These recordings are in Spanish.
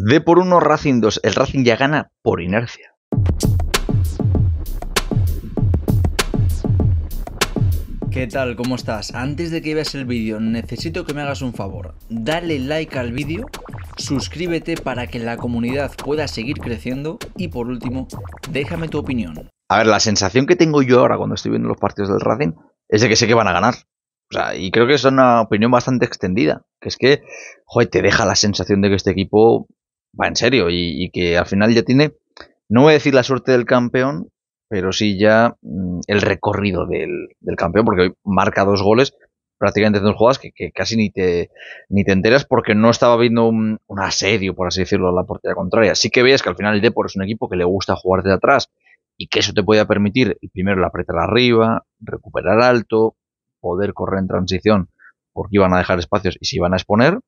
D por 1, Racing 2. El Racing ya gana por inercia. ¿Qué tal? ¿Cómo estás? Antes de que veas el vídeo, necesito que me hagas un favor. Dale like al vídeo, suscríbete para que la comunidad pueda seguir creciendo y por último, déjame tu opinión. A ver, la sensación que tengo yo ahora cuando estoy viendo los partidos del Racing es de que sé que van a ganar. O sea, y creo que es una opinión bastante extendida. Que es que, joder, te deja la sensación de que este equipo va en serio y, que al final ya tiene, no voy a decir la suerte del campeón, pero sí ya mm, el recorrido del, campeón, porque hoy marca dos goles prácticamente dos jugadas que, casi ni te, ni te enteras porque no estaba viendo un, asedio, por así decirlo, a la portería contraria. Así que veas que al final el Depor es un equipo que le gusta jugar de atrás y que eso te podía permitir primero la apretar arriba, recuperar alto, poder correr en transición porque iban a dejar espacios y se iban a exponer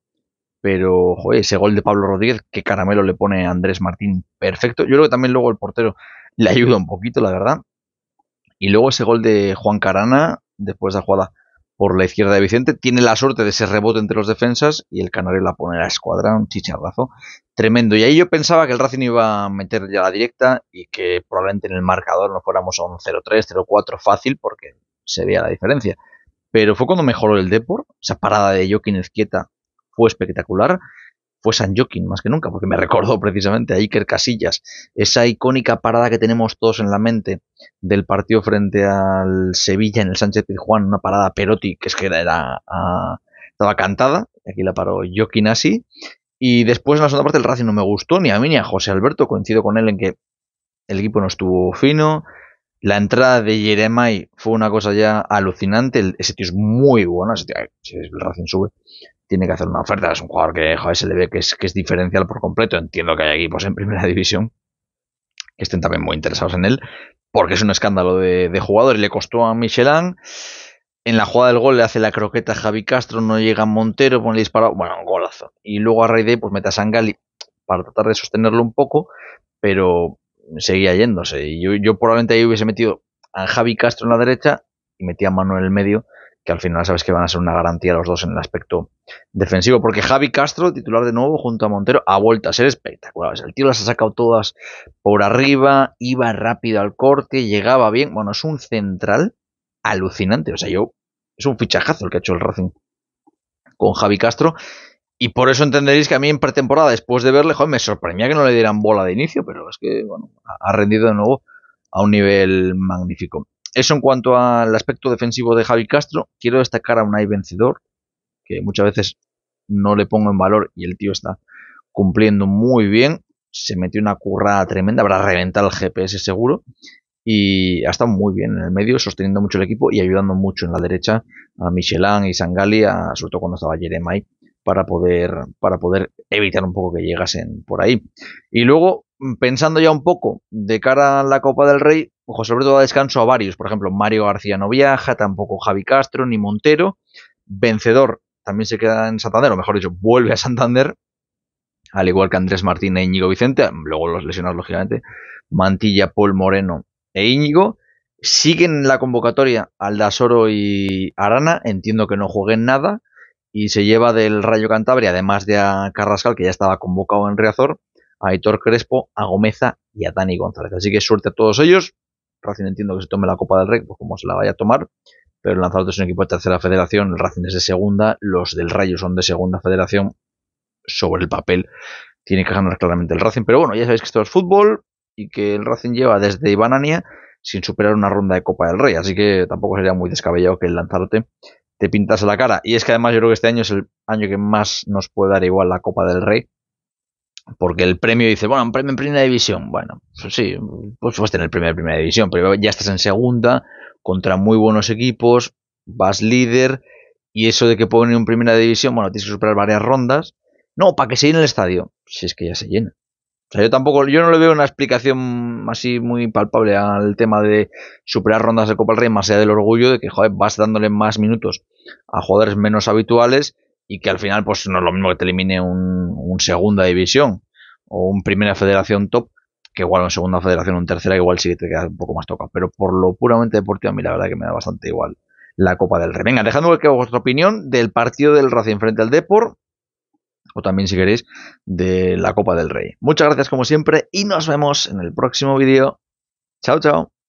pero, ese gol de Pablo Rodríguez, qué caramelo le pone Andrés Martín. Perfecto. Yo creo que también luego el portero le ayuda un poquito, la verdad. Y luego ese gol de Juan Carana, después de la jugada por la izquierda de Vicente, tiene la suerte de ese rebote entre los defensas y el Canario la pone a la escuadra, un chicharrazo tremendo. Y ahí yo pensaba que el Racing iba a meter ya la directa y que probablemente en el marcador nos fuéramos a un 0-3, 0-4 fácil porque se veía la diferencia. Pero fue cuando mejoró el Deport esa parada de Joaquín Izquieta espectacular fue San Joaquín más que nunca, porque me recordó precisamente a Iker Casillas, esa icónica parada que tenemos todos en la mente del partido frente al Sevilla en el Sánchez Pizjuán, una parada Perotti que es que era, estaba cantada, y aquí la paró Joaquín así, y después en la segunda parte el Racing no me gustó ni a mí ni a José Alberto, coincido con él en que el equipo no estuvo fino, la entrada de Jeremai fue una cosa ya alucinante, ese tío es muy bueno, ese tío, el Racing sube, tiene que hacer una oferta. Es un jugador que joder, se le ve que es, que es diferencial por completo. Entiendo que hay equipos en primera división que estén también muy interesados en él, porque es un escándalo de, de jugador y le costó a Michelin. En la jugada del gol le hace la croqueta a Javi Castro, no llega Montero, pone disparo. bueno, un golazo. Y luego a Raide pues mete a Sangali para tratar de sostenerlo un poco, pero seguía yéndose. Y yo, yo probablemente ahí hubiese metido a Javi Castro en la derecha metía mano en el medio, que al final sabes que van a ser una garantía los dos en el aspecto defensivo. Porque Javi Castro, titular de nuevo junto a Montero, ha vuelto a ser espectacular. el tío las ha sacado todas por arriba, iba rápido al corte, llegaba bien. Bueno, es un central alucinante. O sea, yo. Es un fichajazo el que ha hecho el Racing con Javi Castro. Y por eso entenderéis que a mí en pretemporada, después de verle, joder, me sorprendía que no le dieran bola de inicio, pero es que, bueno, ha rendido de nuevo a un nivel magnífico. Eso en cuanto al aspecto defensivo de Javi Castro. Quiero destacar a un Unai Vencedor, que muchas veces no le pongo en valor y el tío está cumpliendo muy bien. Se metió una currada tremenda, habrá reventado el GPS seguro. Y ha estado muy bien en el medio, sosteniendo mucho el equipo y ayudando mucho en la derecha a Michelin y Sangali, sobre todo cuando estaba Jeremai, para poder, para poder evitar un poco que llegasen por ahí. Y luego, Mm, pensando ya un poco de cara a la Copa del Rey, sobre todo a descanso a varios. Por ejemplo, Mario García no viaja, tampoco Javi Castro ni Montero. Vencedor también se queda en Santander, o mejor dicho, vuelve a Santander, al igual que Andrés Martín e Íñigo Vicente, luego los lesionados, lógicamente. Mantilla, Paul Moreno e Íñigo. Siguen la convocatoria Aldasoro y Arana, entiendo que no jueguen nada, y se lleva del Rayo Cantabria, además de a Carrascal, que ya estaba convocado en Riazor, a Aitor Crespo, a Gomeza y a Dani González. Así que suerte a todos ellos. Racing entiendo que se tome la Copa del Rey, pues como se la vaya a tomar. Pero el Lanzarote es un equipo de tercera federación, el Racing es de segunda, los del Rayo son de segunda federación. Sobre el papel tiene que ganar claramente el Racing. Pero bueno, ya sabéis que esto es fútbol y que el Racing lleva desde Ibanania sin superar una ronda de Copa del Rey. Así que tampoco sería muy descabellado que el Lanzarote te pintase la cara. Y es que además yo creo que este año es el año que más nos puede dar igual la Copa del Rey porque el premio dice, bueno, un premio en primera división. Bueno, pues sí, pues vas a tener el premio en primera división, pero ya estás en segunda, contra muy buenos equipos, vas líder, y eso de que ponen en primera división, bueno, tienes que superar varias rondas. No, para que se llene el estadio. Si es que ya se llena. O sea, yo tampoco, yo no le veo una explicación así muy palpable al tema de superar rondas de Copa del Rey, más allá del orgullo de que, joder, vas dándole más minutos a jugadores menos habituales y que al final pues no es lo mismo que te elimine un, segunda división o un primera federación top que igual en segunda federación o tercera igual sí que te queda un poco más toca pero por lo puramente deportivo a mí la verdad que me da bastante igual la Copa del Rey venga el que vuestra opinión del partido del Racing frente al Deport o también si queréis de la Copa del Rey muchas gracias como siempre y nos vemos en el próximo vídeo chao chao